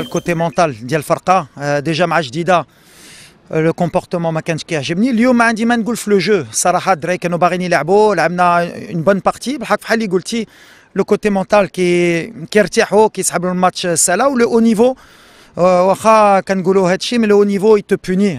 le côté mental, euh, déjà Majdida, euh, le comportement de le jeu, Sarah Adreykanobarini l'a beau, la même à une bonne partie, le côté mental qui est qui match, euh, le haut niveau, le haut niveau, te punit,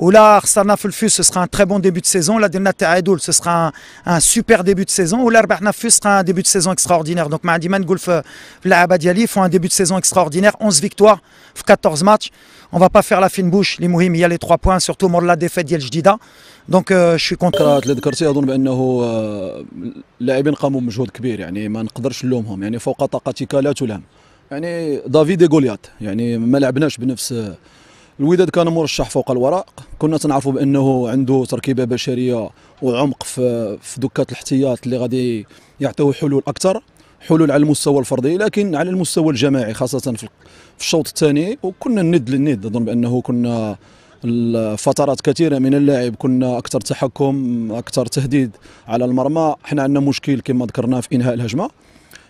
Oula, Arsana ce sera un très bon début de saison. La ce sera un, super début de saison. Oula, Arbahna sera un début de saison extraordinaire. Donc, M'Adiman Golfe, euh, la Abadiali font un début de saison extraordinaire. 11 victoires, 14 matchs. On ne va pas faire la fine bouche, les il y a les 3 points, surtout au moment de la défaite suis Jdida. Donc euh, je suis content. كنا تنعرفوا بانه عنده تركيبه بشريه وعمق في في دكات الاحتياط اللي غادي يعطيو حلول اكثر حلول على المستوى الفردي لكن على المستوى الجماعي خاصه في الشوط الثاني وكنا ند للند اظن بانه كنا فترات كثيره من اللاعب كنا اكثر تحكم اكثر تهديد على المرمى حنا عندنا مشكل كما ذكرنا في انهاء الهجمه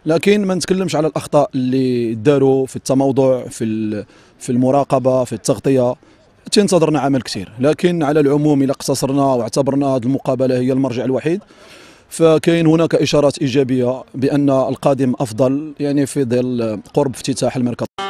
لكن ما نتكلمش على الاخطاء اللي داروا في التموضع في في المراقبه في التغطيه تنتظرنا عمل كثير لكن على العموم الى اقتصرنا واعتبرنا هذه المقابلة هي المرجع الوحيد فكاين هناك إشارات إيجابية بأن القادم أفضل يعني في ظل قرب افتتاح المركز